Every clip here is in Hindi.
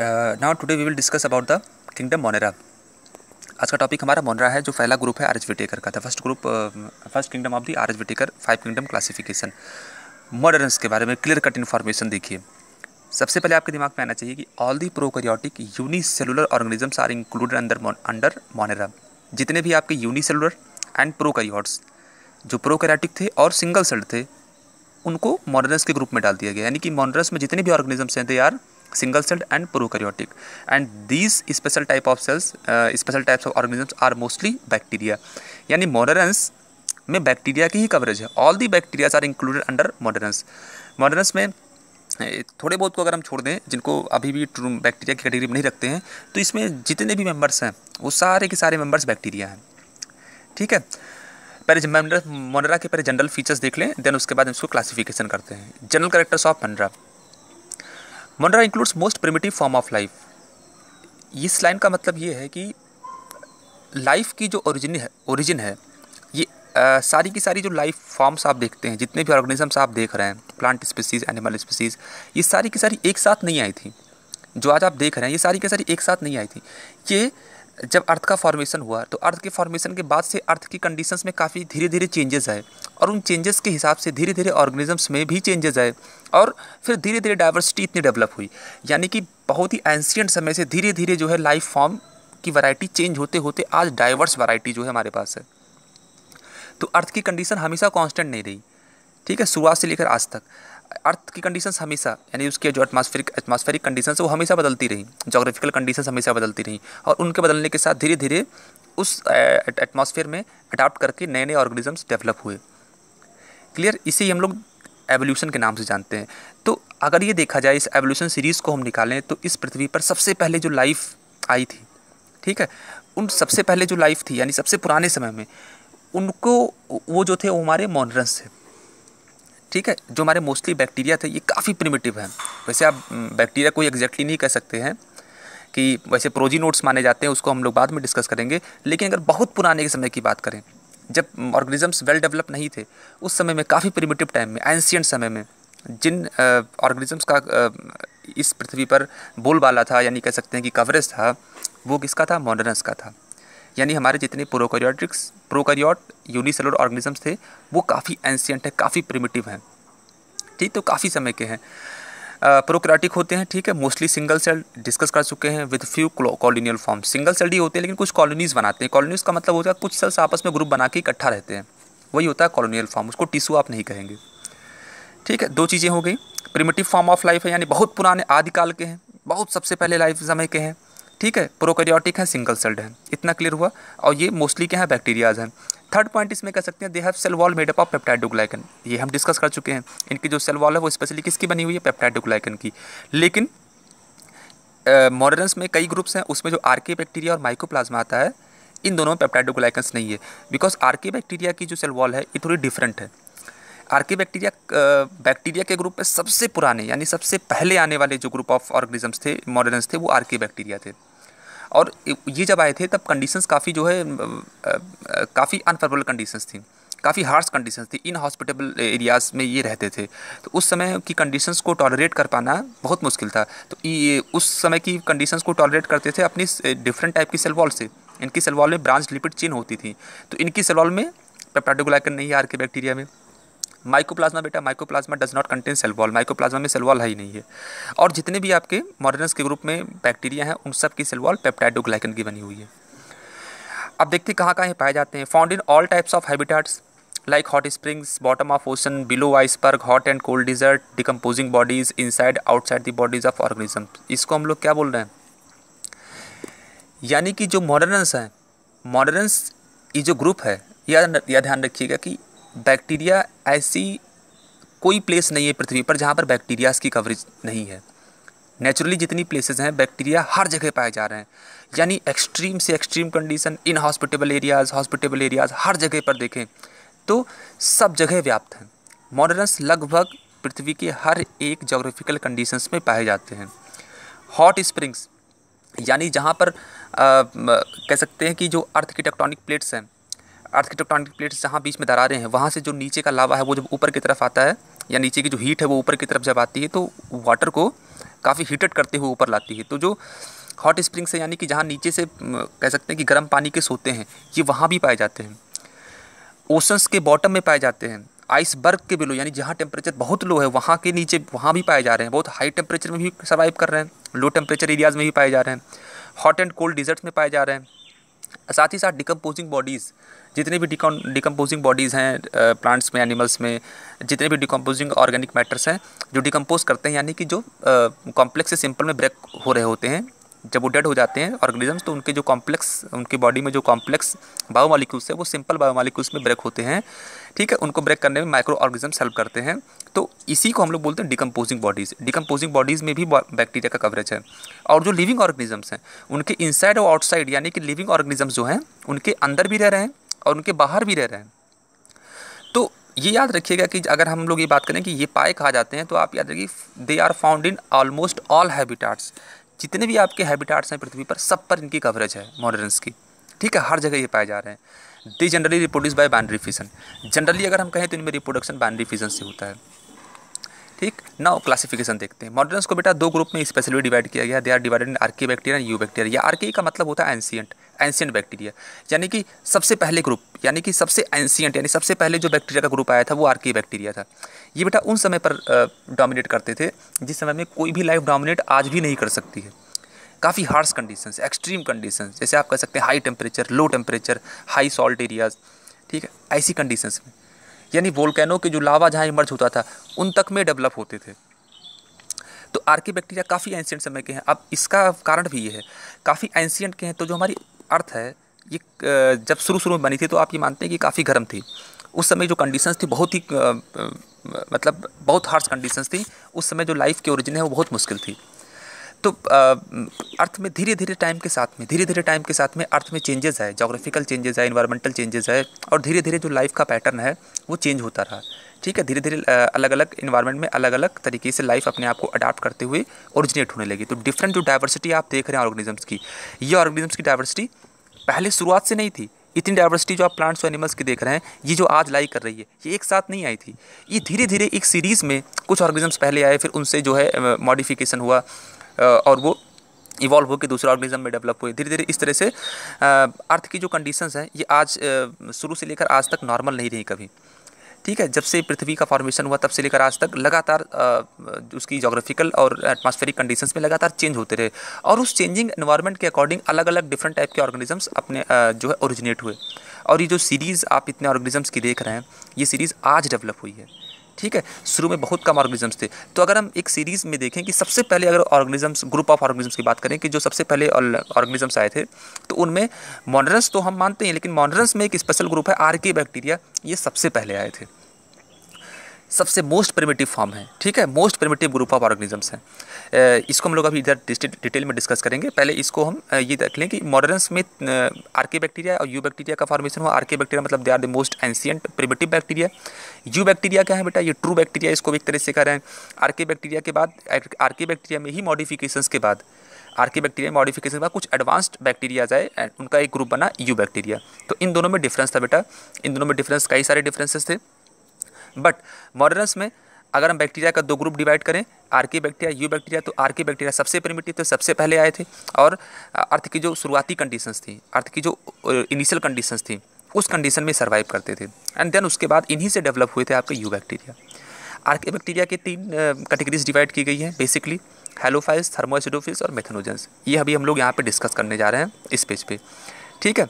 now today we will discuss about the kingdom Monera आज का टॉपिक हमारा मोनरा है जो पहला ग्रुप है आर एच विटेकर का था first group first kingdom of the R H Whittaker five kingdom classification मॉडर्न्स के बारे में क्लियर कट इन्फॉर्मेशन देखिए सबसे पहले आपके दिमाग में आना चाहिए कि all the prokaryotic cellular organisms are included under under Monera जितने भी आपके सेलुलर एंड प्रोकैरियोट्स जो प्रोकैरियोटिक थे और सिंगल सेल्ड थे उनको मॉडर्नस के ग्रुप में डाल दिया गया यानी कि मॉनरस में जितने भी ऑर्गेनिजम्स हैं they are single celled and prokaryotic and these special type of cells uh, special types of organisms are mostly bacteria यानी मॉडरेंस में बैक्टीरिया की ही कवरेज है all the bacterias are included under मॉडरेंस मॉडरेंस में थोड़े बहुत को अगर हम छोड़ दें जिनको अभी भी बैक्टीरिया की कैटेगरी में नहीं रखते हैं तो इसमें जितने भी मेम्बर्स हैं वो सारे के सारे मेम्बर्स बैक्टीरिया हैं ठीक है पहले मोनरा के पहले जनरल फीचर्स देख लें देन उसके बाद हम इसको क्लासिफिकेशन करते हैं जनरल करेक्टर्स ऑफ मेनरा मंडरा includes most primitive form of life इस लाइन का मतलब ये है कि लाइफ की जो ओरिजिन है ओरिजिन है ये आ, सारी की सारी जो लाइफ फॉर्म्स आप देखते हैं जितने भी ऑर्गेनिजम्स आप देख रहे हैं प्लांट स्पीसीज एनिमल स्पीसीज ये सारी की सारी एक साथ नहीं आई थी जो आज आप देख रहे हैं ये सारी की सारी एक साथ नहीं आई थी ये जब अर्थ का फॉर्मेशन हुआ तो अर्थ के फॉर्मेशन के बाद से अर्थ की कंडीशंस में काफ़ी धीरे धीरे चेंजेस आए और उन चेंजेस के हिसाब से धीरे धीरे ऑर्गेनिजम्स में भी चेंजेस आए और फिर धीरे धीरे डाइवर्सिटी इतनी डेवलप हुई यानी कि बहुत ही एंशियंट समय से धीरे धीरे जो है लाइफ फॉर्म की वैरायटी चेंज होते होते आज डाइवर्स वैरायटी जो है हमारे पास है तो अर्थ की कंडीशन हमेशा कांस्टेंट नहीं रही ठीक है शुरुआत से लेकर आज तक अर्थ की कंडीशन हमेशा यानी उसके जो एटमॉस्फेरिक एटमॉस्फेरिक कंडीशन वो हमेशा बदलती रहीं जोग्राफिकल कंडीशंस हमेशा बदलती रही और उनके बदलने के साथ धीरे धीरे उस एटमॉस्फेयर में अडाप्ट करके नए नए ऑर्गेनिजम्स डेवलप हुए क्लियर इसे ही हम लोग एवोल्यूशन के नाम से जानते हैं तो अगर ये देखा जाए इस एवोल्यूशन सीरीज़ को हम निकालें तो इस पृथ्वी पर सबसे पहले जो लाइफ आई थी ठीक है उन सबसे पहले जो लाइफ थी यानी सबसे पुराने समय में उनको वो जो थे वो हमारे मॉनरस थे ठीक है जो हमारे मोस्टली बैक्टीरिया थे ये काफ़ी प्रिमिटिव हैं वैसे आप बैक्टीरिया कोई एग्जैक्टली नहीं कह सकते हैं कि वैसे प्रोजीनोट्स माने जाते हैं उसको हम लोग बाद में डिस्कस करेंगे लेकिन अगर बहुत पुराने के समय की बात करें जब ऑर्गेनिजम्स वेल डेवलप नहीं थे उस समय में काफ़ी प्रिमिटिव टाइम में एंशियंट समय में जिन ऑर्गेनिजम्स का आ, इस पृथ्वी पर बोलबाला था यानी कह सकते हैं कि कवरेज था वो किसका था मॉडर्नस का था यानी हमारे जितने प्रोकैरियोटिक्स प्रोकैरियोट यूनिसेलुलर ऑर्गेनिजम्स थे वो काफ़ी एंशियंट है काफ़ी प्रिमिटिव हैं ठीक तो काफ़ी समय के हैं प्रोक्राटिक होते हैं ठीक है मोस्टली सिंगल सेल डिस्कस कर चुके हैं with few colonial form single cell ही होते हैं लेकिन कुछ कॉलोनीज़ बनाते हैं कॉलोनीज़ का मतलब होता है कुछ सेल्स आपस में ग्रुप बना के इकट्ठा रहते हैं वही होता है कॉलोनियल फॉर्म उसको टिश्यू आप नहीं कहेंगे ठीक है दो चीज़ें हो गई प्रिमेटिव फॉर्म ऑफ लाइफ है यानी बहुत पुराने आदिकाल के हैं बहुत सबसे पहले लाइफ समय के हैं ठीक है प्रोकैरियोटिक है सिंगल सेल्ड है इतना क्लियर हुआ और ये मोस्टली क्या है बैक्टीरियाज हैं थर्ड पॉइंट इसमें कह सकते हैं they have cell wall made up of peptidoglycan ये हम डिस्कस कर चुके हैं इनकी जो सेल वॉल है वो स्पेशली किसकी बनी हुई है पेप्टाइडोग्लाइकन की लेकिन मॉडर्न्स uh, में कई ग्रुप्स हैं उसमें जो आर्के बैक्टीरिया और माइकोप्लाज्मा आता है इन दोनों में पेप्टाइडोग्लाइकन्स नहीं है बिकॉज आर्के बैक्टीरिया की जो सेल वॉल है ये थोड़ी डिफरेंट है आर्के बैक्टीरिया बैक्टीरिया के ग्रुप में सबसे पुराने यानी सबसे पहले आने वाले जो ग्रुप ऑफ ऑर्गेनिजम्स थे मॉडर्न्स थे वो आर्के बैक्टीरिया थे और ये जब आए थे तब कंडीशंस काफ़ी जो है काफ़ी अनफेवरेबल कंडीशंस थी काफ़ी हार्श कंडीशन थी इन हॉस्पिटेबल एरियाज़ में ये रहते थे तो उस समय की कंडीशंस को टॉलरेट कर पाना बहुत मुश्किल था तो ये उस समय की कंडीशंस को टॉलरेट करते थे अपनी डिफरेंट टाइप की सेलवॉल से इनकी सेलवॉल में ब्रांच लिपिड चेन होती थी तो इनकी सेलवॉल में पेप्टाडोग्लाइकन नहीं है आर के बैक्टीरिया में माइकोप्लाज्मा बेटा mycoplasma does not contain cell wall mycoplasma में सेल वॉल है ही नहीं है और जितने भी आपके मॉडर्नस के ग्रुप में बैक्टीरिया हैं उन सब की सेल वॉल पेप्टाइडोग्लाइकन की बनी हुई है अब देखते कहाँ कहाँ पाए जाते हैं found in all types of habitats like hot springs bottom of ocean below iceberg hot and cold desert decomposing bodies inside outside the bodies of organism इसको हम लोग क्या बोल रहे हैं यानी कि जो मॉडर्नस हैं मॉडर्नस ये जो ग्रुप है यह ध्यान रखिएगा कि बैक्टीरिया ऐसी कोई प्लेस नहीं है पृथ्वी पर जहाँ पर बैक्टीरियाज की कवरेज नहीं है नेचुरली जितनी प्लेसेस हैं बैक्टीरिया हर जगह पाए जा रहे हैं यानी एक्सट्रीम से extreme condition inhospitable areas hospitable areas हर जगह पर देखें तो सब जगह व्याप्त हैं मॉडर्नस लगभग पृथ्वी के हर एक जोग्राफिकल कंडीशंस में पाए जाते हैं हॉट स्प्रिंग्स यानी जहाँ पर आ, कह सकते हैं कि जो अर्थ की टेक्टोनिक प्लेट्स हैं अर्थ की टेक्टोनिक प्लेट्स जहाँ बीच में दरारें हैं वहाँ से जो नीचे का लावा है वो जब ऊपर की तरफ आता है या नीचे की जो हीट है वो ऊपर की तरफ जब आती है तो वाटर को काफ़ी हीटेड करते हुए ऊपर लाती है तो जो हॉट स्प्रिंग्स से यानी कि जहाँ नीचे से कह सकते हैं कि गर्म पानी के सोते हैं ये वहाँ भी पाए जाते हैं ओशंस के बॉटम में पाए जाते हैं आइसबर्ग के बिलो यानी जहाँ टेम्परेचर बहुत लो है वहाँ के नीचे वहाँ भी पाए जा रहे हैं बहुत हाई टेम्परेचर में भी सर्वाइव कर रहे हैं लो टेम्परेचर एरियाज़ में भी पाए जा रहे हैं हॉट एंड कोल्ड डिजर्ट्स में पाए जा रहे हैं साथ ही साथ डिकम्पोजिंग बॉडीज़ जितने भी डिकॉम डिकम्पोजिंग बॉडीज़ हैं प्लांट्स में एनिमल्स में जितने भी डिकम्पोजिंग ऑर्गेनिक मैटर्स हैं जो डिकम्पोज करते हैं यानी कि जो कॉम्प्लेक्स से सिंपल में ब्रेक हो रहे होते हैं जब वो डेड हो जाते हैं ऑर्गेनिजम्स तो उनके जो कॉम्प्लेक्स उनकी बॉडी में जो कॉम्प्लेक्स बायोमालिक्यूल्स है वो सिंपल बायोमालिक्यूल्स में ब्रेक होते हैं ठीक है उनको ब्रेक करने में माइक्रो ऑर्गेनिजम्स हेल्प करते हैं तो इसी को हम लोग बोलते हैं डिकम्पोजिंग बॉडीज़ डिकम्पोजिंग बॉडीज़ में भी बैक्टीरिया का कवरेज है और जो लिविंग ऑर्गेनिजम्स हैं उनके इनसाइड और आउटसाइड यानी कि लिविंग ऑर्गेनिजम्स जो हैं उनके अंदर भी रह रहे हैं और उनके बाहर भी रह रहे हैं तो ये याद रखिएगा कि अगर हम लोग ये बात करें कि ये पाए कहा जाते हैं तो आप याद रखिए they are found in almost all habitats जितने भी आपके हैबिटाट्स हैं पृथ्वी पर सब पर इनकी कवरेज है मॉडर्नस की ठीक है हर जगह ये पाए जा रहे हैं they generally reproduce by boundary fission generally अगर हम कहें तो इनमें रिप्रोडक्शन बाउंड्री फिजन से होता है ठीक नाउ क्लासिफिकेशन देखते हैं मॉडर्नस को बेटा दो ग्रुप में स्पेशली डिवाइड किया गया they are divided in archaebacteria and eubacteria archae का मतलब होता है एंशियंट एंशियंट बैक्टीरिया यानी कि सबसे पहले ग्रुप यानी कि सबसे एंशियंट यानी सबसे पहले जो बैक्टीरिया का ग्रुप आया था वो आर्की बैक्टीरिया था ये बेटा उन समय पर डोमिनेट करते थे जिस समय में कोई भी लाइफ डोमिनेट आज भी नहीं कर सकती है काफ़ी हार्श कंडीशंस एक्सट्रीम कंडीशंस जैसे आप कह सकते हैं high temperature low temperature high salt areas ठीक है ऐसी कंडीशंस में यानी वोल्केनो के जो लावा जहाँ इमर्ज होता था उन तक में डेवलप होते थे तो आर्की बैक्टीरिया काफ़ी एंशियंट समय के हैं अब इसका कारण भी ये है काफ़ी एंशियंट के हैं तो जो हमारी अर्थ है ये जब शुरू शुरू में बनी थी तो आप ये मानते हैं कि काफ़ी गर्म थी उस समय जो कंडीशंस थी बहुत ही मतलब बहुत हार्श कंडीशंस थी उस समय जो लाइफ की ओरिजिन है वो बहुत मुश्किल थी तो अर्थ में धीरे धीरे टाइम के साथ में धीरे धीरे टाइम के साथ में अर्थ में चेंजेस है जोग्राफिकल चेंजेस है इन्वायरमेंटल चेंजेस है और धीरे धीरे जो लाइफ का पैटर्न है वो चेंज होता रहा ठीक है धीरे धीरे अलग अलग इन्वायरमेंट में अलग अलग तरीके से लाइफ अपने आप को अडाप्ट करते हुए ओरिजिनेट होने लगी तो डिफरेंट जो डाइवर्सिटी आप देख रहे हैं ऑर्गेनिजम्स की ये ऑर्गेनिजम्स की डाइवर्सिटी पहले शुरुआत से नहीं थी इतनी डाइवर्सिटी जो आप प्लांट्स और एनिमल्स की देख रहे हैं ये जो आज लाई कर रही है ये एक साथ नहीं आई थी ये धीरे धीरे एक सीरीज़ में कुछ ऑर्गेनिजम्स पहले आए फिर उनसे जो है मॉडिफिकेशन हुआ और वो इवॉल्व होकर दूसरा ऑर्गेनिज्म में डेवलप हुए धीरे धीरे इस तरह से अर्थ की जो कंडीशंस हैं ये आज शुरू से लेकर आज तक नॉर्मल नहीं रही कभी ठीक है जब से पृथ्वी का फॉर्मेशन हुआ तब से लेकर आज तक लगातार उसकी जोग्राफिकल और एटमॉस्फेरिक कंडीशंस में लगातार चेंज होते रहे और उस चेंजिंग इन्वायरमेंट के अकॉर्डिंग अलग अलग डिफरेंट टाइप के ऑर्गेनिजम्स अपने जो है ओरिजिनेट हुए और ये जो सीरीज़ आप इतने ऑर्गेनिजम्स की देख रहे हैं ये सीरीज़ आज डेवलप हुई है ठीक है शुरू में बहुत कम ऑर्गेनिजम्स थे तो अगर हम एक सीरीज़ में देखें कि सबसे पहले अगर ऑर्गेनिजम्स ग्रुप ऑफ ऑर्गेनिजम्स की बात करें कि जो सबसे पहले ऑर्गेनिजम्स आए थे तो उनमें मॉडरन्स तो हम मानते हैं लेकिन मॉडरन्स में एक स्पेशल ग्रुप है आर बैक्टीरिया ये सबसे पहले आए थे सबसे मोस्ट प्रिमेटिव फॉर्म है ठीक है most primitive group of organisms हैं इसको हम लोग अभी इधर डिटेल में डिस्कस करेंगे पहले इसको हम ये देख लें कि मॉडर्नस में आर्के बैक्टीरिया और यू बैक्टीरिया का फॉर्मेशन हुआ आर्के बैक्टीरिया मतलब they are the most ancient primitive bacteria eubacteria क्या है बेटा ये ट्रू बैक्टीरिया इसको भी एक तरह से कह रहे हैं आर्के बैक्टीरिया के बाद आर्के बैक्टीरिया में ही मॉडिफिकेशन के बाद आर्के बैक्टीरिया मॉडिफिकेशन के बाद कुछ एडवांस्ड बैक्टीरियाज आए एंड उनका एक ग्रुप बना यू बैक्टीरिया तो इन दोनों में डिफरेंस था बेटा इन दोनों में डिफरेंस कई सारे डिफरेंसेस थे बट मॉडर्नस में अगर हम बैक्टीरिया का दो ग्रुप डिवाइड करें आर्की बैक्टीरिया यू बैक्टीरिया तो आर्की बैक्टीरिया सबसे प्रिमिटिव थे सबसे पहले आए थे और अर्थ की जो शुरुआती कंडीशंस थी अर्थ की जो इनिशियल कंडीशंस थी उस कंडीशन में सर्वाइव करते थे एंड देन उसके बाद इन्हीं से डेवलप हुए थे आपके यू बैक्टीरिया आर्के बैक्टीरिया के तीन कैटेगरीज डिवाइड की गई हैं बेसिकली हेलोफाइल्स थर्मोसिडोफिल्स और मेथनोजेंस ये अभी हम लोग यहाँ पर डिस्कस करने जा रहे हैं इस पेज पर ठीक है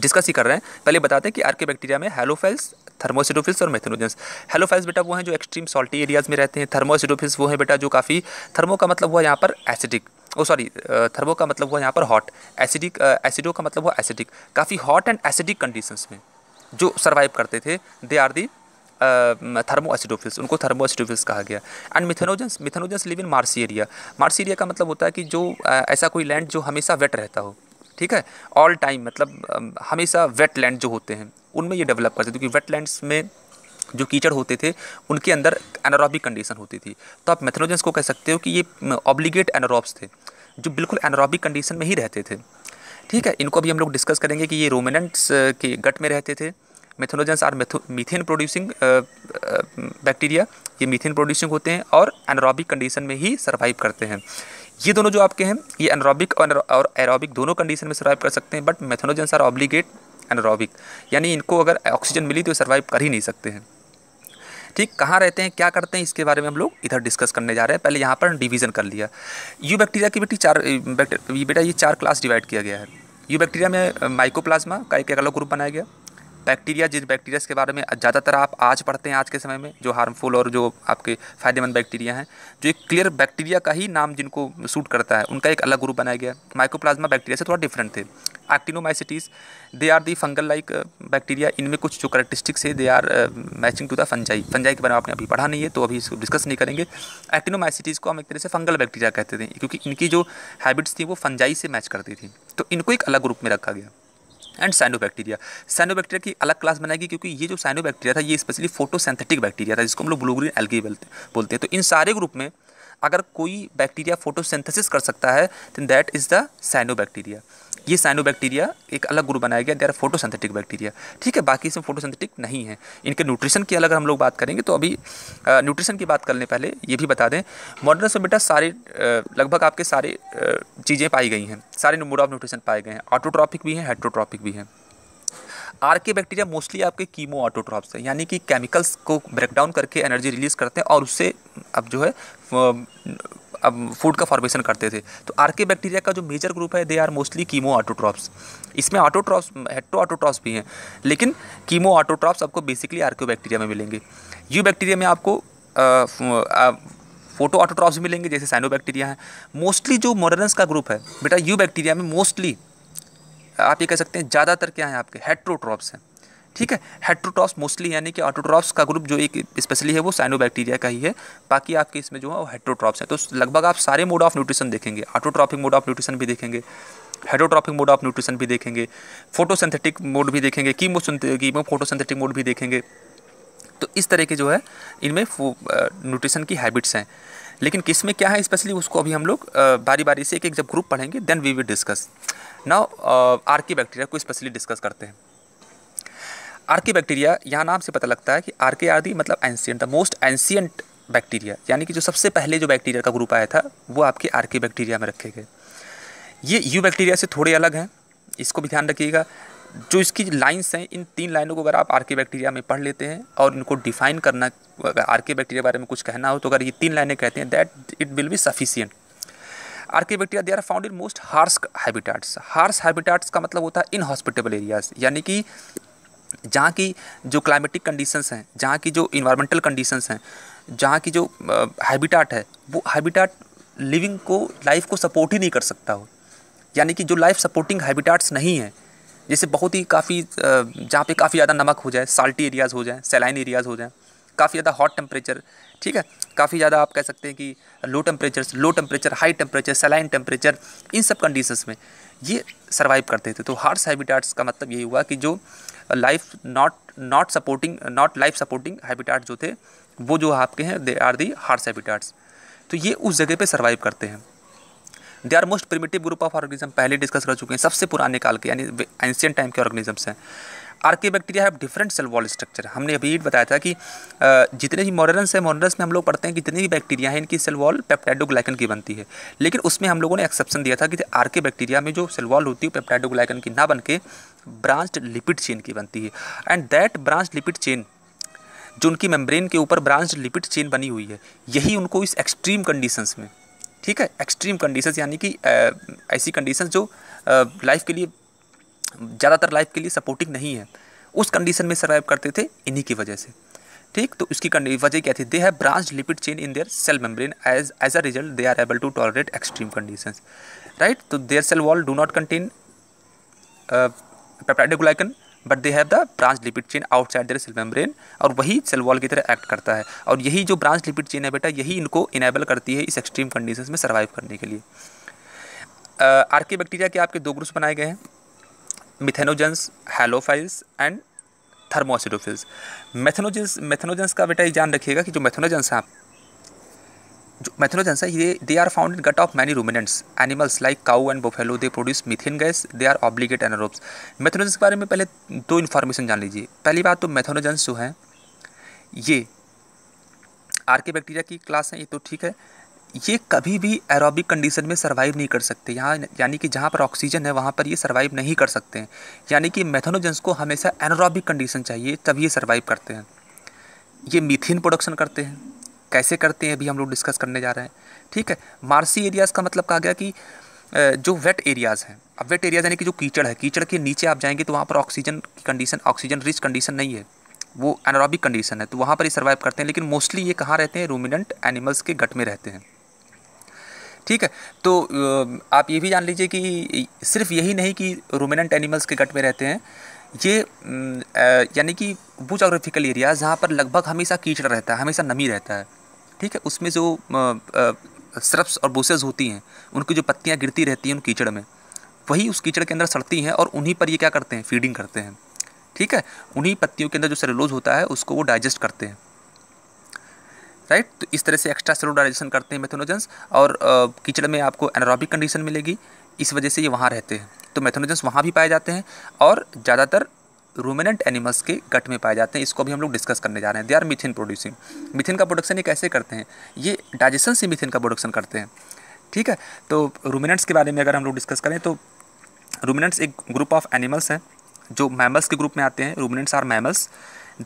डिस्कस ही कर रहे हैं पहले बताते हैं कि आर्के बैक्टीरिया में हेलोफाइल्स थर्मोसिडोफिल्स और मेथेनोजेंस हेलोफाइल्स बेटा वो हैं जो एक्सट्रीम सॉल्टी एरियाज़ में रहते हैं थर्मोसिडोफिल्स वो हैं बेटा जो काफ़ी थर्मो का मतलब हुआ यहाँ पर एसिडिक ओ सॉरी थर्मो का मतलब हुआ यहाँ पर हॉट एसिडिक एसिडो का मतलब हुआ एसिडिक काफ़ी हॉट एंड एसिडिक कंडीशंस में जो सर्वाइव करते थे they are the thermoacidophiles उनको थर्मो एसिडोफिल्स कहा गया and methanogens methanogens live in marshy area marshy area का मतलब होता है कि जो uh, ऐसा कोई लैंड जो हमेशा वेट रहता हो ठीक है ऑल टाइम मतलब हमेशा वेट लैंड जो होते हैं उनमें ये डेवलप करते थे क्योंकि वेटलैंड्स में जो कीचड़ होते थे उनके अंदर एनारोबिक कंडीशन होती थी तो आप मेथनोजेंस को कह सकते हो कि ये ऑब्लिगेट एनारोब्स थे जो बिल्कुल एनारोबिक कंडीशन में ही रहते थे ठीक है इनको अभी हम लोग डिस्कस करेंगे कि ये रोमिनेंट्स के गट में रहते थे methanogens are methane producing bacteria ये मीथेन प्रोड्यूसिंग होते हैं और एनारोबिक कंडीशन में ही सर्वाइव करते हैं ये दोनों जो आपके हैं ये एनारोबिक और एरोबिक दोनों कंडीशन में सर्वाइव कर सकते हैं but methanogens are obligate anaerobic यानी इनको अगर ऑक्सीजन मिली तो ये सर्वाइव कर ही नहीं सकते हैं ठीक कहाँ रहते हैं क्या करते हैं इसके बारे में हम लोग इधर डिस्कस करने जा रहे हैं पहले यहाँ पर डिवीज़न कर लिया यू बैक्टीरिया की बेटी चार बेटा ये चार क्लास डिवाइड किया गया है यू बैक्टीरिया में माइकोप्लाज्मा का एक अलग ग्रुप बनाया गया बैक्टीरिया जिस बैक्टीरियाज के बारे में ज़्यादातर आप आज पढ़ते हैं आज के समय में जो हार्मफुल और जो आपके फ़ायदेमंद बैक्टीरिया हैं जो एक क्लियर बैक्टीरिया का ही नाम जिनको सूट करता है उनका एक अलग ग्रुप बनाया गया माइक्रोप्लाज्मा बैक्टीरिया से थोड़ा डिफरेंट थे actinomycetes they are the fungal like bacteria इनमें कुछ जो करेक्टिस्टिक्स है they are matching to the fungi fungi के बारे में आपने अभी पढ़ा नहीं है तो अभी इसको डिस्कस नहीं करेंगे एक्टिनोमाइसिटीज़ को हम एक तरह से फंगल बैक्टीरिया कहते थे क्योंकि इनकी जो हैबिट्स थी वो फंजाई से मैच करती थी तो इनको एक अलग ग्रुप में रखा गया एंड साइनोबैक्टीरिया साइनोबैक्टीरिया की अलग क्लास बनाएगी क्योंकि ये जो साइनोबैक्टीरिया था ये स्पेशली फोटोसेंथेटिक बैक्टीरिया था जिसको हम लोग ब्लूग्रीन एलगी एल्गी बोलते हैं तो इन सारे ग्रुप में अगर कोई बैक्टीरिया फोटोसेंथेसिस कर सकता है then that is the cyanobacteria ये साइनो बैक्टीरिया एक अलग ग्रुप बनाया गया देर आर फोटोसिंथेटिक बैक्टीरिया ठीक है बाकी इसमें फोटोसिंथेटिक नहीं है इनके न्यूट्रिशन की अलग हम लोग बात करेंगे तो अभी न्यूट्रिशन की बात करने पहले ये भी बता दें मॉडर्न में बेटा सारे लगभग आपके सारे चीज़ें पाई गई हैं सारे मोड ऑफ न्यूट्रिशन पाए गए हैं ऑटोट्रॉपिक भी हैं हेट्रोट्रॉपिक भी हैं आर के बैक्टीरिया मोस्टली आपके कीमो ऑटोट्रॉप्स हैं यानी कि केमिकल्स को ब्रेकडाउन करके एनर्जी रिलीज़ करते हैं और उससे अब जो है फूड का फॉर्मेशन करते थे तो के बैक्टीरिया का जो मेजर ग्रुप है they are mostly chemoautotrophs इसमें ऑटोट्रॉप्स हेट्रो ऑटोट्रॉप्स भी हैं लेकिन कीमो ऑटोट्रॉप्स आपको बेसिकली आर्क्यो बैक्टीरिया में मिलेंगे यू बैक्टीरिया में आपको फोटो ऑटोट्रॉप्स मिलेंगे जैसे साइनो बैक्टीरिया हैं मोस्टली जो मॉडर्नस का ग्रुप है बेटा यू बैक्टीरिया में मोस्टली आप ये कह सकते हैं ज़्यादातर क्या है आपके हेट्रोट्रॉप्स हैं ठीक है हेट्रोट्रॉप्स मोस्टली यानी कि ऑटोट्रॉप्स का ग्रुप जो एक स्पेशली है वो साइनोबैक्टीरिया का ही है बाकी आपके इसमें जो है वो हेट्रोट्रॉप्स हैं तो लगभग आप सारे मोड ऑफ न्यूट्रिशन देखेंगे ऑटोट्रॉपिक मोड ऑफ न्यूट्रिशन भी देखेंगे हेडोट्रॉपिक मोड ऑफ न्यूट्रिशन भी देखेंगे फोटोसिंथेटिक मोड भी देखेंगे कीमो कीमो फोटोसिंथेटिक मोड भी देखेंगे तो इस तरह के जो है इनमें न्यूट्रिशन की हैबिट्स हैं लेकिन किस में क्या है स्पेशली उसको अभी हम लोग बारी बारी से एक एक जब ग्रुप पढ़ेंगे then we will discuss now archaebacteria को स्पेशली डिस्कस करते हैं आर्के बैक्टीरिया यहाँ नाम से पता लगता है कि आर्के आदि मतलब ancient the most ancient bacteria यानी कि जो सबसे पहले जो बैक्टीरिया का ग्रुप आया था वो आपके आर्के बैक्टीरिया में रखे गए ये यू बैक्टीरिया से थोड़े अलग हैं इसको भी ध्यान रखिएगा जो इसकी लाइन्स हैं इन तीन लाइनों को अगर आप आर्के बैक्टीरिया में पढ़ लेते हैं और इनको डिफाइन करना अगर आर्के बैक्टीरिया बारे में कुछ कहना हो तो अगर ये तीन लाइनें कहते हैं that it will be sufficient archaebacteria they are found in most harsh habitats harsh habitats का मतलब होता है इनहॉस्पिटेबल एरियाज यानी कि जहाँ की जो क्लाइमेटिक कंडीशंस हैं जहाँ की जो इन्वायरमेंटल कंडीशंस हैं जहाँ की जो हैबिटाट है वो हैबिटाट लिविंग को लाइफ को सपोर्ट ही नहीं कर सकता हो यानी कि जो लाइफ सपोर्टिंग हैबिटाट्स नहीं हैं जैसे बहुत ही काफ़ी जहाँ पे काफ़ी ज़्यादा नमक हो जाए साल्टी एरियाज़ हो जाए सैलाइन एरियाज़ हो जाए काफ़ी ज़्यादा हॉट टेम्परेचर ठीक है काफ़ी ज़्यादा आप कह सकते हैं कि low temperature low temperature high temperature saline temperature इन सब कंडीशंस में ये सर्वाइव करते थे तो हार्स हैबिटाट्स का मतलब यही हुआ कि जो life not not supporting not life supporting habitat जो थे वो जो आपके हैं they are the harsh habitats तो ये उस जगह पे सर्वाइव करते हैं they are most primitive group of organism पहले डिस्कस कर चुके हैं सबसे पुराने काल के यानी एंशियन टाइम के ऑर्गेनिजम्स हैं archaebacteria have different cell wall structure हमने अभी बताया था कि जितने भी मॉडरन्स हैं मॉडर्नस में हम लोग पढ़ते हैं कि जितनी भी बैक्टीरिया है इनकी सेल वॉल पेप्टाइडोग्लाइकन की बनती है लेकिन उसमें हम लोगों ने एक्सेप्शन दिया था कि आर्के बैक्टीरिया में जो सेल वॉल होती है पेप्टाइडोग्लाइकन की ना बन के ब्रांच्ड लिपिड चेन की बनती है and that branch lipid chain जो उनकी मेम्ब्रेन के ऊपर ब्रांच लिपिड चेन बनी हुई है यही उनको इस एक्सट्रीम कंडीशंस में ठीक है एक्सट्रीम कंडीशंस यानी कि ऐसी कंडीशंस जो लाइफ के लिए ज़्यादातर लाइफ के लिए सपोर्टिंग नहीं है उस कंडीशन में सर्वाइव करते थे इन्हीं की वजह से ठीक तो इसकी वजह क्या थी they have branch lipid chain in their cell membrane as as a result they are able to tolerate extreme condition right तो their cell wall do not contain peptidoglycan but they have the branch lipid chain outside their cell membrane और वही सेल वॉल की तरह एक्ट करता है और यही जो ब्रांच लिपिड चेन है बेटा यही इनको इनेबल करती है इस एक्सट्रीम कंडीशन में सर्वाइव करने के लिए के uh, बैक्टीरिया के आपके दो ग्रुप्स बनाए गए हैं methanogens halophiles and thermoacidophiles methanogens methanogens का बेटा ये जान रखिएगा कि जो मैथेनोजेंस हैं जो मैथेनोजेंस है ये they are found in gut of many ruminants animals like cow and buffalo they produce methane gas they are obligate anaerobes methanogens के बारे में पहले दो इन्फॉर्मेशन जान लीजिए पहली बात तो मैथेनोजेंस जो हैं ये आर के बैक्टीरिया की क्लास हैं ये तो ठीक है ये कभी भी एरोबिक कंडीशन में सर्वाइव नहीं कर सकते यहाँ यानी कि जहाँ पर ऑक्सीजन है वहाँ पर ये सर्वाइव नहीं कर सकते हैं यानी कि मेथनोजेंस को हमेशा एनोरॉबिक कंडीशन चाहिए तब ये सर्वाइव करते हैं ये मीथेन प्रोडक्शन करते हैं कैसे करते हैं अभी हम लोग डिस्कस करने जा रहे हैं ठीक है मार्सी एरियाज़ का मतलब कहा गया कि जो वेट एरियाज़ हैं अब वेट एरियाज यानी कि जो कीचड़ है कीचड़ के नीचे आप जाएंगे तो वहाँ पर ऑक्सीजन की कंडीशन ऑक्सीजन रिच कंडीशन नहीं है वो एनोरॉबिक कंडीशन है तो वहाँ पर ही सर्वाइव करते हैं लेकिन मोस्टली ये कहाँ रहते हैं रोमिनेंट एनिमल्स के गट में रहते हैं ठीक है तो आप ये भी जान लीजिए कि सिर्फ यही नहीं कि रोमिनेंट एनिमल्स के गट में रहते हैं ये यानी कि वो जोग्राफिकल एरिया जहाँ पर लगभग हमेशा कीचड़ रहता है हमेशा नमी रहता है ठीक है उसमें जो सरप्स और बोसेज होती हैं उनकी जो पत्तियाँ गिरती रहती हैं उन कीचड़ में वही उस कीचड़ के अंदर सड़ती हैं और उन्हीं पर ये क्या करते हैं फीडिंग करते हैं ठीक है उन्हीं पत्तियों के अंदर जो सेलुलोज होता है उसको वो डाइजेस्ट करते हैं राइट तो इस तरह से एक्स्ट्रा सेलुलर डाइजेशन करते हैं मेथेनोजेंस और कीचड़ में आपको एनारोबिक कंडीशन मिलेगी इस वजह से ये वहाँ रहते हैं तो मेथेनोजेंस वहाँ भी पाए जाते हैं और ज़्यादातर रूमिनेंट एनिमल्स के गट में पाए जाते हैं इसको भी हम लोग डिस्कस करने जा रहे हैं दे आर मिथिन प्रोड्यूसिंग मिथिन का प्रोडक्शन ये कैसे करते हैं ये डाइजेशन से मिथिन का प्रोडक्शन करते हैं ठीक है तो रूमिनेंट्स के बारे में अगर हम लोग डिस्कस करें तो रूमिनेंट्स एक ग्रुप ऑफ एनिमल्स हैं जो मैमल्स के ग्रुप में आते हैं ruminants are mammals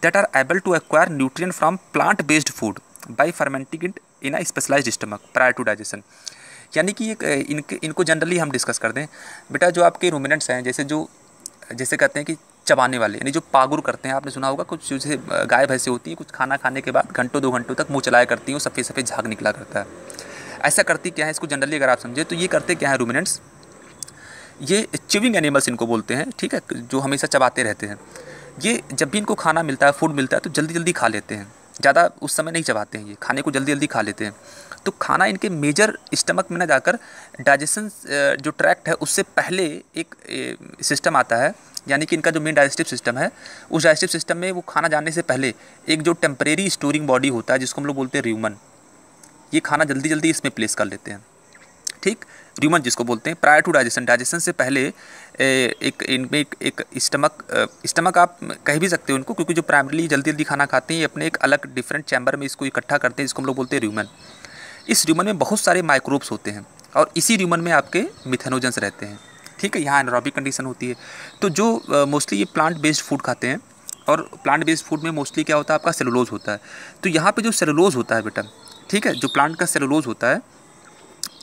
that are able to acquire nutrient from plant based food by fermenting in a specialise stomach prior to digestion यानी कि एक इनके इनको जनरली हम डिस्कस कर दें बेटा जो आपके रूमिनेंट्स हैं जैसे जो जैसे कहते हैं कि चबाने वाले यानी जो पागुर करते हैं आपने सुना होगा कुछ जैसे गाय भैंसे होती हैं कुछ खाना खाने के बाद घंटों दो घंटों तक मुँह चलाया करती हैं सफ़ेद सफ़ेद झाग निकला करता है ऐसा करती क्या है इसको जनरली अगर आप समझें तो ये करते क्या है रूमिनेंट्स ये चिविंग एनिमल्स इनको बोलते हैं ठीक है जो हमेशा चबाते रहते हैं ये जब भी इनको खाना मिलता है फूड मिलता है तो जल्दी जल्दी खा लेते हैं ज़्यादा उस समय नहीं चबाते हैं ये खाने को जल्दी जल्दी खा लेते हैं तो खाना इनके मेजर स्टमक में ना जाकर डाइजेशन जो ट्रैक्ट है उससे पहले एक सिस्टम आता है यानी कि इनका जो मेन डाइजेस्टिव सिस्टम है उस डाइजेस्टिव सिस्टम में वो खाना जाने से पहले एक जो टेम्परेरी स्टोरिंग बॉडी होता है जिसको हम लोग बोलते हैं र्यूमन ये खाना जल्दी जल्दी इसमें प्लेस कर लेते हैं ठीक र्यूमन जिसको बोलते हैं प्रायर टू डाइजेशन डाइजेशन से पहले एक इनमें एक, एक स्टमक स्टमक आप कह भी सकते हो उनको क्योंकि जो प्राइमरली जल्दी जल्दी खाना खाते हैं अपने एक अलग डिफरेंट चैम्बर में इसको इकट्ठा करते हैं जिसको हम लोग बोलते हैं र्यूमन इस र्यूमन में बहुत सारे माइक्रोब्स होते हैं और इसी र्यूमन में आपके मिथेनोजेंस रहते हैं ठीक है यहाँ एनोरॉबिक कंडीशन होती है तो जो मोस्टली ये प्लांट बेस्ड फूड खाते हैं और प्लांट बेस्ड फूड में मोस्टली क्या होता है आपका सेलुलोज होता है तो यहाँ पे जो सेलुलोज होता है बेटा ठीक है जो प्लांट का सेलुलोज होता है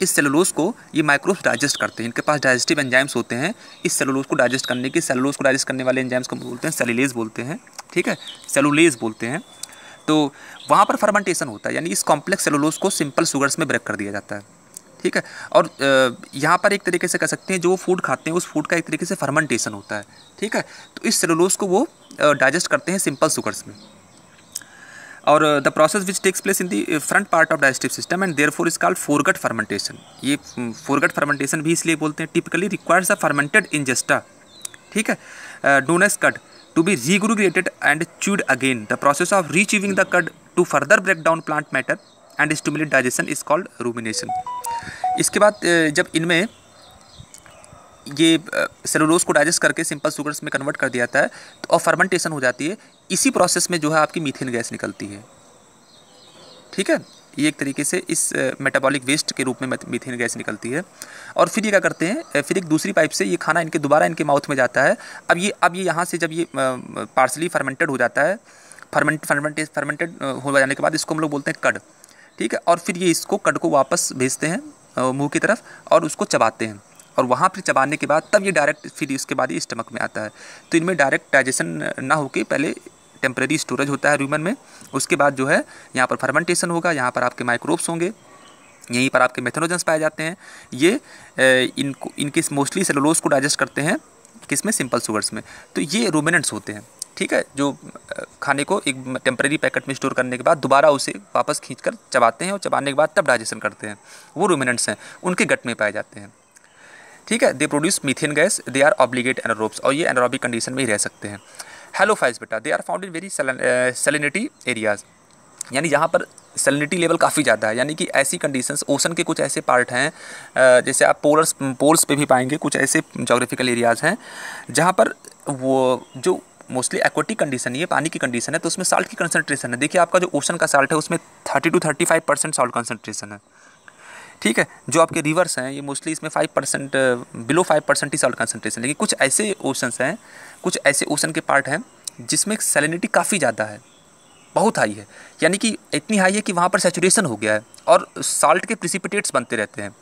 इस सेलुलोज को ये माइक्रोब्स डाइजेस्ट करते हैं इनके पास डाइजेस्टिव एंजाइम्स होते हैं इस सेलुलोज को डाइजेस्ट करने के सेलुलोज को डाइजेस्ट करने वाले एंजाइम्स को बोलते हैं सेलुलेज बोलते हैं ठीक है सेलुलेज बोलते हैं तो वहाँ पर फर्मेंटेशन होता है यानी इस कॉम्प्लेक्स सेलुलोज को सिंपल शुगर्स में ब्रेक कर दिया जाता है ठीक है और यहाँ पर एक तरीके से कह सकते हैं जो वो फूड खाते हैं उस फूड का एक तरीके से फर्मेंटेशन होता है ठीक है तो इस सेलुलोज को वो डाइजेस्ट करते हैं सिंपल शुगर्स में और the process which takes place in the front part of digestive system and therefore is called foregut fermentation ये फोरगट um, फर्मेंटेशन भी इसलिए बोलते हैं typically requires a fermented ingesta ठीक है the ones cud to be regurgitated and chewed again the process of rechewing the cud to further break down plant matter and stimulate digestion is called rumination इसके बाद uh, जब इनमें ये सेलुलोज uh, को डाइजेस्ट करके सिंपल शुगर्स में कन्वर्ट कर दिया जाता है तो और फर्मेंटेशन हो जाती है इसी प्रोसेस में जो है आपकी मीथेन गैस निकलती है ठीक है ये एक तरीके से इस मेटाबॉलिक वेस्ट के रूप में मीथेन गैस निकलती है और फिर ये क्या करते हैं फिर एक दूसरी पाइप से ये खाना इनके दोबारा इनके माउथ में जाता है अब ये अब ये यहाँ से जब ये पार्सली फर्मेंटेड हो जाता है फर्मेंट फर्मेंटे फर्मेंटेड हो जाने के बाद इसको हम लोग बोलते हैं कड ठीक है और फिर ये इसको कड को वापस भेजते हैं मुँह की तरफ और उसको चबाते हैं और वहाँ फिर चबाने के बाद तब ये डायरेक्ट फिर इसके बाद ये स्टमक में आता है तो इनमें डायरेक्ट डाइजेशन ना होकर पहले टेम्प्रेरी स्टोरेज होता है रूमन में उसके बाद जो है यहाँ पर फर्मेंटेशन होगा यहाँ पर आपके माइक्रोब्स होंगे यहीं पर आपके मेथनोजेंस पाए जाते हैं ये इनको इनके मोस्टली सेलोलोस को डाइजेस्ट करते हैं किस में सिंपल शुगर्स में तो ये रोमिनेंट्स होते हैं ठीक है जो खाने को एक टेम्प्रेरी पैकेट में स्टोर करने के बाद दोबारा उसे वापस खींच कर चबाते हैं और चबाने के बाद तब डाइजेशन करते हैं वो रोमिनेंट्स हैं उनके गट में पाए जाते हैं ठीक है they produce methane gas they are obligate anaerobes और ये एनोरोबिक कंडीशन में ही रह सकते हैं हेलोफाइज बेटा they are found in very salinity areas यानी यहाँ पर सेलिनिटी लेवल काफ़ी ज़्यादा है यानी कि ऐसी कंडीशंस ओशन के कुछ ऐसे पार्ट हैं जैसे आप पोलर्स पोल्स पे भी पाएंगे कुछ ऐसे जोग्राफिकल एरियाज़ हैं जहाँ पर वो जो मोस्टली एक्वेटिक कंडीशन ये पानी की कंडीशन है तो उसमें साल्ट की कंसनट्रेशन है देखिए आपका जो ओशन का साल्ट है उसमें thirty to thirty five percent salt concentration है ठीक है जो आपके रिवर्स हैं ये मोस्टली इसमें five percent below five percent ही सॉल्ट कंसनट्रेशन लेकिन कुछ ऐसे ओशंस हैं कुछ ऐसे ओशन के पार्ट हैं जिसमें सैलिनिटी काफ़ी ज़्यादा है बहुत हाई है यानी कि इतनी हाई है कि वहाँ पर सेचुरेशन हो गया है और साल्ट के प्रिसिपिटेट्स बनते रहते हैं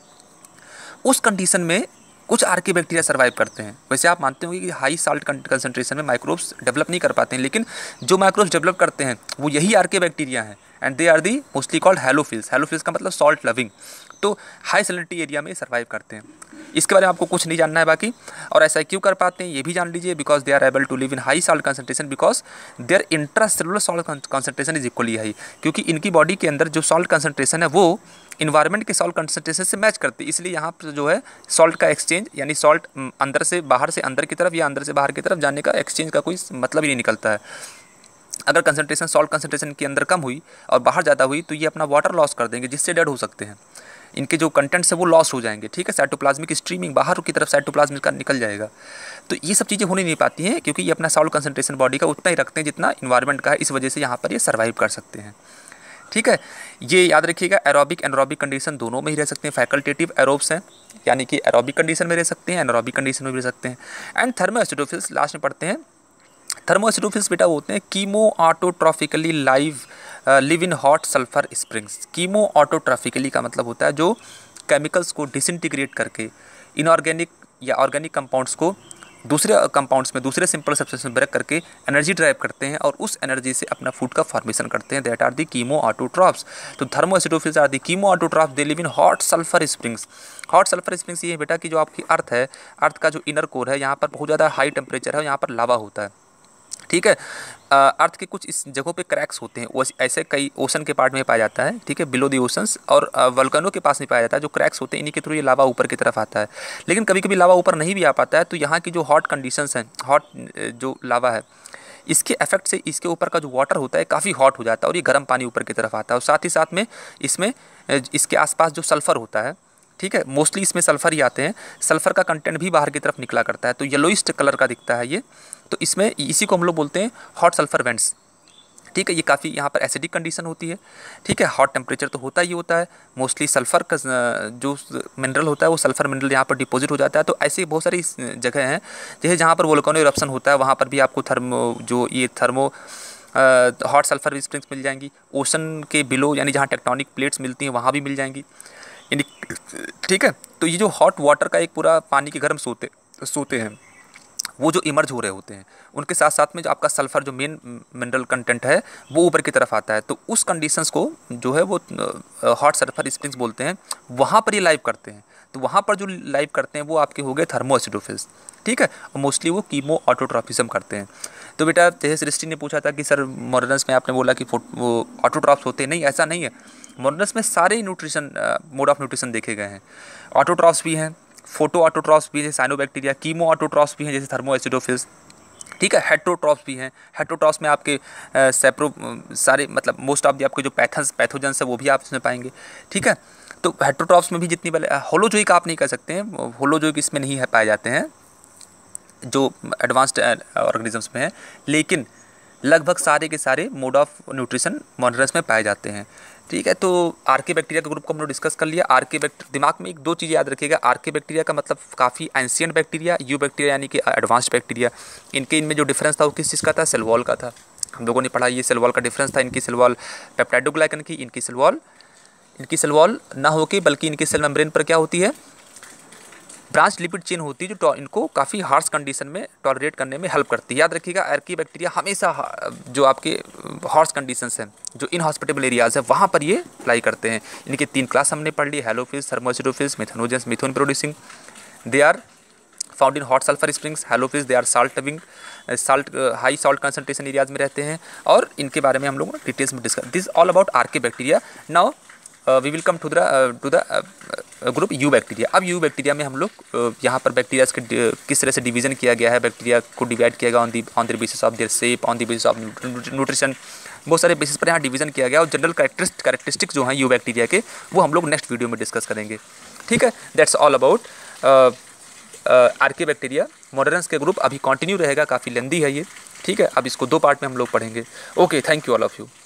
उस कंडीशन में कुछ आर के बैक्टीरिया सर्वाइव करते हैं वैसे आप मानते होंगे कि हाई साल्ट कंसनट्रेशन में माइक्रोब्स डेवलप नहीं कर पाते हैं लेकिन जो माइक्रोब्स डेवलप करते हैं वो यही आर के बैक्टीरिया हैं and they are the mostly called halophiles halophiles का मतलब सॉल्ट लविंग तो हाई सैलिटी एरिया में सर्वाइव करते हैं इसके बारे में आपको कुछ नहीं जानना है बाकी और ऐसा क्यों कर पाते हैं ये भी जान लीजिए because they are able to live in high salt concentration because their cellular salt concentration is equally high क्योंकि इनकी बॉडी के अंदर जो सॉल्ट कंसनट्रेशन है वो इन्वायरमेंट के सॉल्ट कंसनट्रेशन से मैच करती है इसलिए यहाँ पर जो है सॉल्ट का एक्सचेंज यानी सॉल्ट अंदर से बाहर से अंदर की तरफ या अंदर से बाहर की तरफ जाने का एक्सचेंज का कोई मतलब ही नहीं निकलता है अगर कंसनट्रेशन सॉल्ट कंसनट्रेशन के अंदर कम हुई और बाहर ज़्यादा हुई तो ये अपना वाटर लॉस कर देंगे जिससे डेड हो सकते हैं इनके जो कंटेंट्स है वो लॉस हो जाएंगे ठीक है साइटोप्लाज्मिक स्ट्रीमिंग बाहर की तरफ साइटोप्लाज्म का निकल जाएगा तो ये सब चीज़ें होने नहीं पाती हैं क्योंकि ये अपना सॉल कंसनट्रेशन बॉडी का उतना ही रखते हैं जितना इन्वायरमेंट का है इस वजह से यहाँ पर ये सर्वाइव कर सकते हैं ठीक है ये याद रखिएगा एरोबिक एनरोबिक कंडीशन दोनों में ही रह सकते हैं फैकल्टेटिव एरोब्स हैं यानी कि एरोबिक कंडीशन में रह सकते हैं एनरोबिक कंडीशन में भी रह सकते हैं एंड थर्मो एस्टोफिल्स लास्ट में पढ़ते हैं थर्मोसिटोफिल्स बेटा होते हैं chemoautotrophically live live in hot sulphur springs chemoautotrophically का मतलब होता है जो केमिकल्स को डिसइंटीग्रेट करके इनऑर्गेनिक या ऑर्गेनिक कंपाउंड्स को दूसरे कंपाउंड्स uh, में दूसरे सिंपल सब्सटेंस में ब्रेक करके एनर्जी ड्राइव करते हैं और उस एनर्जी से अपना फूड का फॉर्मेशन करते हैं that are the chemoautotrophs तो thermoacidophiles are the chemoautotrophs they live in hot sulphur springs hot sulphur springs ये बेटा कि जो आपकी अर्थ है अर्थ का जो इनर कोर है यहाँ पर बहुत ज़्यादा हाई टेम्परेचर है यहाँ पर लावा होता है ठीक है अर्थ के कुछ इस जगहों पे क्रैक्स होते हैं ऐसे कई ओशन के पार्ट में पाया जाता है ठीक है बिलो दी ओशंस और वल्कनों के पास नहीं पाया जाता है जो क्रैक्स होते हैं इन्हीं के थ्रू ये लावा ऊपर की तरफ आता है लेकिन कभी कभी लावा ऊपर नहीं भी आ पाता है तो यहाँ की जो हॉट कंडीशंस हैं हॉट जो लावा है इसके इफेक्ट से इसके ऊपर का जो वाटर होता है काफ़ी हॉट हो जाता है और ये गर्म पानी ऊपर की तरफ आता है और साथ ही साथ में इसमें इसके आसपास जो सल्फ़र होता है ठीक है मोस्टली इसमें सल्फ़र ही आते हैं सल्फ़र का कंटेंट भी बाहर की तरफ निकला करता है तो येलोइस्ट कलर का दिखता है ये तो इसमें इसी को हम लोग बोलते हैं हॉट सल्फर वेंट्स ठीक है ये काफ़ी यहाँ पर एसिडिक कंडीशन होती है ठीक है हॉट टेम्परेचर तो होता ही होता है मोस्टली सल्फ़र का जो मिनरल होता है वो सल्फ़र मिनरल यहाँ पर डिपॉजिट हो जाता है तो ऐसी बहुत सारी जगह हैं जैसे जहाँ पर वोलकोनो इरप्शन होता है वहाँ पर भी आपको थर्मो जो ये थर्मो हॉट सल्फ़र स्प्रिंग्स मिल जाएंगी ओशन के बिलो यानी जहाँ टेक्टोनिक प्लेट्स मिलती हैं वहाँ भी मिल जाएंगी यानी ठीक है तो ये जो हॉट वाटर का एक पूरा पानी के गर्म सोते सोते हैं वो जो इमर्ज हो रहे होते हैं उनके साथ साथ में जो आपका सल्फ़र जो मेन मिनरल कंटेंट है वो ऊपर की तरफ आता है तो उस कंडीशंस को जो है वो हॉट सल्फ़र स्प्रिंग्स बोलते हैं वहाँ पर ये लाइव करते हैं तो वहाँ पर जो लाइव करते हैं वो आपके हो गए थर्मो एसिडोफिस ठीक है मोस्टली वो कीमो ऑटोट्रॉफिज्म करते हैं तो बेटा तेज सृष्टि ने पूछा था कि सर मॉडर्नस में आपने बोला कि वो ऑटोट्रॉप्स होते नहीं ऐसा नहीं है मॉडर्नस में सारे न्यूट्रिशन मोड ऑफ न्यूट्रिशन देखे गए हैं ऑटोट्रॉप्स भी हैं फोटो ऑटोट्रॉप्स भी है साइनोबैक्टीरिया कीमो ऑटोट्रॉप्स भी हैं जैसे थर्मो एसिडोफिल्स ठीक है हेट्रोट्रॉप्स भी हैं हेट्रोट्रॉप्स में आपके सेप्रो सारे मतलब मोस्ट ऑफ दी आपके जो पैथन्स पैथोजेंस है वो भी आप इसमें पाएंगे ठीक है तो हेट्रोट्रॉप्स में भी जितनी बल होलोजोइक आप नहीं कर सकते हैं होलोजोइक इसमें नहीं है पाए जाते हैं जो एडवांस्ड ऑर्गेनिजम्स में है लेकिन लगभग सारे के सारे मोड ऑफ न्यूट्रिशन मॉनरस में पाए जाते हैं ठीक है तो के बैक्टीरिया के ग्रुप को हमने डिस्कस कर लिया के बैक्टीरिया दिमाग में एक दो चीज़ याद रखिएगा के बैक्टीरिया का मतलब काफ़ी एंशियंट बैक्टीरिया यू बैक्टीरिया यानी कि एडवांस बैक्टीरिया इनके इनमें जो डिफरेंस था वो किस चीज़ का था सेलवॉल का था हम लोगों ने पढ़ा ये सेलवॉल का डिफरेंस था इनकी सेलवॉल पेप्टाइडोग्लाइकन की इनकी सेलवॉल इनकी सेलवॉल ना होकर बल्कि इनकी सेल मेम्ब्रेन पर क्या होती है ब्रांच लिपिड चेन होती है जो इनको काफ़ी हार्श कंडीशन में टॉलरेट करने में हेल्प करती है याद रखिएगा एरकी बैक्टीरिया हमेशा जो आपके हॉर्स कंडीशन हैं जो इनहॉस्पिटेबल एरियाज़ है वहाँ पर ये अप्लाई करते हैं इनके तीन क्लास हमने पढ़ ली halophiles thermoacidophiles methanogens methane producing they are found in hot sulphur springs halophiles they are salt loving salt high salt concentration areas में रहते हैं और इनके बारे में हम लोग डिटेल्स में discuss this all about archaebacteria now we will come to the to the group eubacteria अब यू बैक्टीरिया में हम लोग uh, यहाँ पर बैक्टीरिया के uh, किस तरह से डिवीजन किया गया है बैक्टीरिया को डिवाइड किया गया on the on the basis of their shape on the basis of nutrition बहुत सारे बेसिस पर यहाँ डिवीजन किया गया और जनरल करेक्टरिस्ट करेक्टरिस्टिक्स जो हैं यू बैक्टीरिया के वो हम लोग नेक्स्ट वीडियो में डिस्कस करेंगे ठीक है that's all about archaebacteria मॉडर्नस के ग्रुप अभी कंटिन्यू रहेगा काफ़ी लेंदी है ये ठीक है अब इसको दो पार्ट में हम लोग पढ़ेंगे okay thank you all of you